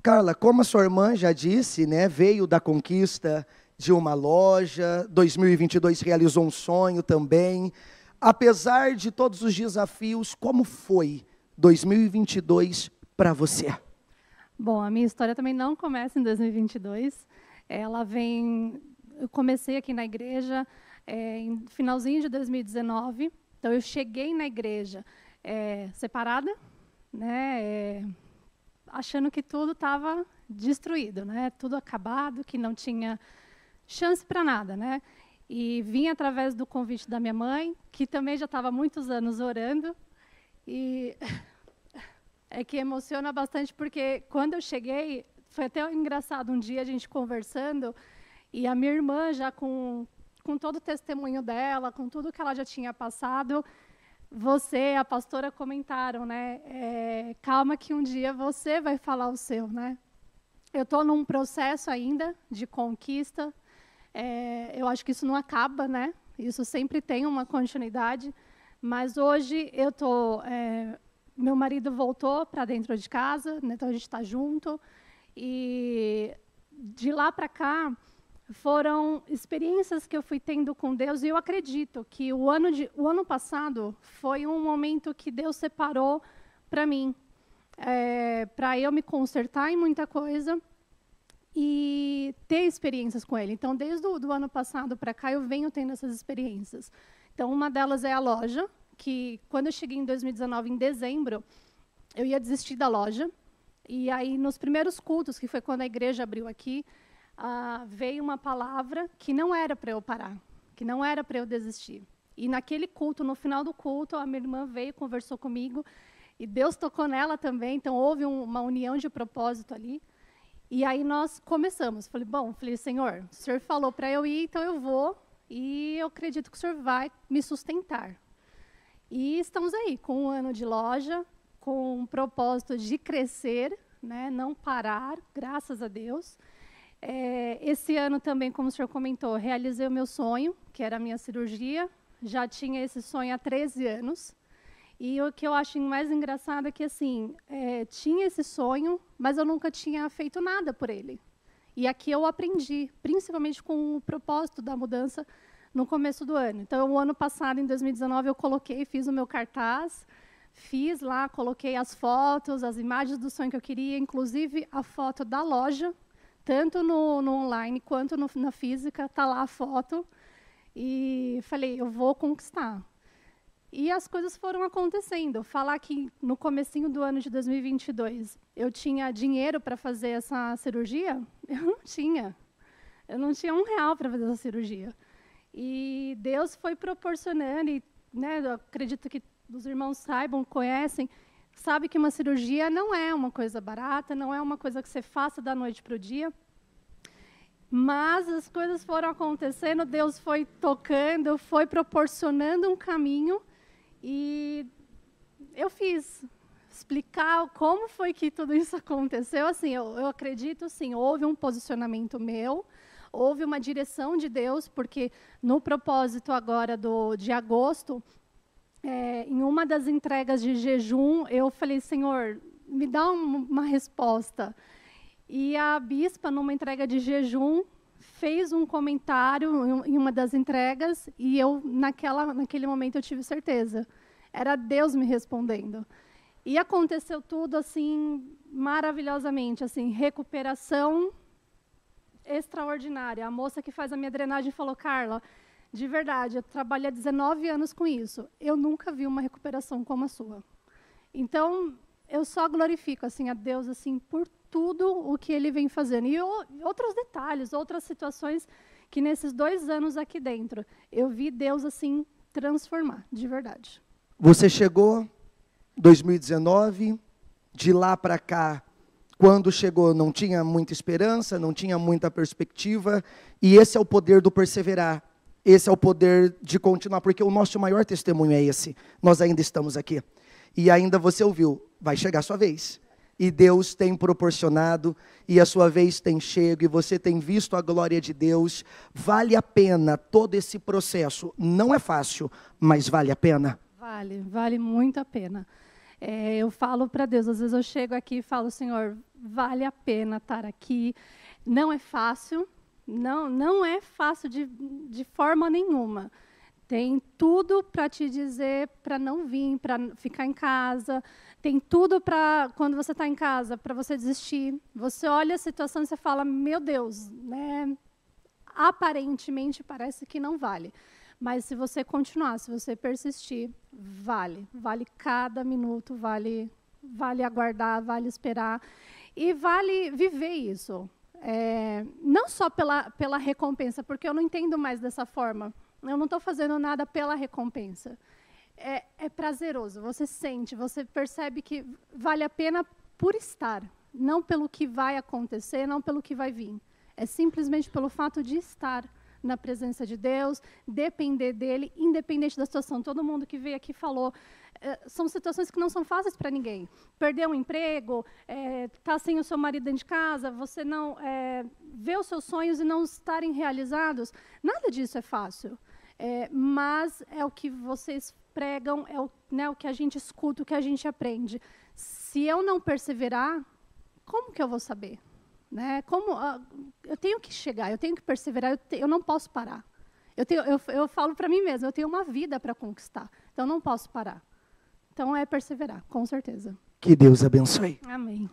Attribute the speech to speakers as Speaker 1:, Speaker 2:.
Speaker 1: Carla, como a sua irmã já disse, né, veio da conquista de uma loja, 2022 realizou um sonho também. Apesar de todos os desafios, como foi 2022 para você?
Speaker 2: Bom, a minha história também não começa em 2022. Ela vem. Eu comecei aqui na igreja é, em finalzinho de 2019. Então eu cheguei na igreja é, separada, né? É, achando que tudo estava destruído, né? Tudo acabado, que não tinha chance para nada, né? E vim através do convite da minha mãe, que também já estava muitos anos orando. E é que emociona bastante porque quando eu cheguei, foi até engraçado um dia a gente conversando e a minha irmã já com com todo o testemunho dela, com tudo que ela já tinha passado, você, a pastora comentaram, né? É, calma que um dia você vai falar o seu, né? Eu estou num processo ainda de conquista. É, eu acho que isso não acaba, né? Isso sempre tem uma continuidade. Mas hoje eu tô, é, meu marido voltou para dentro de casa, né? então a gente está junto. E de lá para cá foram experiências que eu fui tendo com Deus e eu acredito que o ano, de, o ano passado foi um momento que Deus separou para mim, é, para eu me consertar em muita coisa e ter experiências com Ele. Então, desde o ano passado para cá, eu venho tendo essas experiências. Então, uma delas é a loja, que quando eu cheguei em 2019, em dezembro, eu ia desistir da loja. E aí, nos primeiros cultos, que foi quando a igreja abriu aqui, ah, veio uma palavra que não era para eu parar, que não era para eu desistir. E naquele culto, no final do culto, a minha irmã veio, conversou comigo, e Deus tocou nela também, então houve um, uma união de propósito ali. E aí nós começamos. Falei, bom, falei, Senhor, o Senhor falou para eu ir, então eu vou, e eu acredito que o Senhor vai me sustentar. E estamos aí, com um ano de loja, com um propósito de crescer, né, não parar, graças a Deus. É, esse ano também, como o senhor comentou, realizei o meu sonho, que era a minha cirurgia. Já tinha esse sonho há 13 anos. E o que eu acho mais engraçado é que, assim, é, tinha esse sonho, mas eu nunca tinha feito nada por ele. E aqui eu aprendi, principalmente com o propósito da mudança no começo do ano. Então, o ano passado, em 2019, eu coloquei, fiz o meu cartaz, fiz lá, coloquei as fotos, as imagens do sonho que eu queria, inclusive a foto da loja tanto no, no online quanto no, na física, está lá a foto. E falei, eu vou conquistar. E as coisas foram acontecendo. Falar que no comecinho do ano de 2022 eu tinha dinheiro para fazer essa cirurgia, eu não tinha. Eu não tinha um real para fazer essa cirurgia. E Deus foi proporcionando, e né, acredito que os irmãos saibam, conhecem, sabe que uma cirurgia não é uma coisa barata, não é uma coisa que você faça da noite para o dia. Mas as coisas foram acontecendo, Deus foi tocando, foi proporcionando um caminho e eu fiz. Explicar como foi que tudo isso aconteceu, assim, eu, eu acredito, sim, houve um posicionamento meu, houve uma direção de Deus, porque no propósito agora do, de agosto, é, em uma das entregas de jejum, eu falei, Senhor, me dá um, uma resposta. E a bispa, numa entrega de jejum, fez um comentário em uma das entregas e eu, naquela, naquele momento, eu tive certeza. Era Deus me respondendo. E aconteceu tudo assim maravilhosamente, assim, recuperação extraordinária. A moça que faz a minha drenagem falou: "Carla, de verdade, eu trabalhei há 19 anos com isso. Eu nunca vi uma recuperação como a sua. Então, eu só glorifico assim a Deus assim por tudo o que Ele vem fazendo e o, outros detalhes, outras situações que nesses dois anos aqui dentro eu vi Deus assim transformar de verdade.
Speaker 1: Você chegou 2019 de lá para cá. Quando chegou, não tinha muita esperança, não tinha muita perspectiva, e esse é o poder do perseverar. Esse é o poder de continuar, porque o nosso maior testemunho é esse. Nós ainda estamos aqui. E ainda você ouviu, vai chegar a sua vez. E Deus tem proporcionado, e a sua vez tem chego, e você tem visto a glória de Deus. Vale a pena todo esse processo. Não é fácil, mas vale a pena.
Speaker 2: Vale, vale muito a pena. É, eu falo para Deus, às vezes eu chego aqui e falo, Senhor, vale a pena estar aqui. Não é fácil, não, não é fácil de, de forma nenhuma. Tem tudo para te dizer para não vir, para ficar em casa. Tem tudo para, quando você está em casa, para você desistir. Você olha a situação e você fala: meu Deus, né? aparentemente parece que não vale. Mas se você continuar, se você persistir, vale. Vale cada minuto, vale, vale aguardar, vale esperar. E vale viver isso. É, não só pela, pela recompensa, porque eu não entendo mais dessa forma. Eu não estou fazendo nada pela recompensa. É, é prazeroso, você sente, você percebe que vale a pena por estar, não pelo que vai acontecer, não pelo que vai vir. É simplesmente pelo fato de estar na presença de Deus, depender dele, independente da situação. Todo mundo que veio aqui falou. É, são situações que não são fáceis para ninguém. Perder um emprego, estar eh, tá é, sem o seu marido dentro de casa, você não é, eh, ver os seus sonhos e não estarem realizados, nada disso é fácil. mas é o que vocês pregam, é o, né, o que a gente escuta, o que a gente aprende. Se eu não perseverar, como que eu vou saber? Né? Como uh, eu tenho que chegar, eu tenho que perseverar, eu, te, eu não posso parar. Eu, tenho, eu, eu falo para mim mesma, eu tenho uma vida para conquistar, então não posso parar. Então é perseverar, com certeza.
Speaker 1: Que Deus abençoe.
Speaker 2: Amém.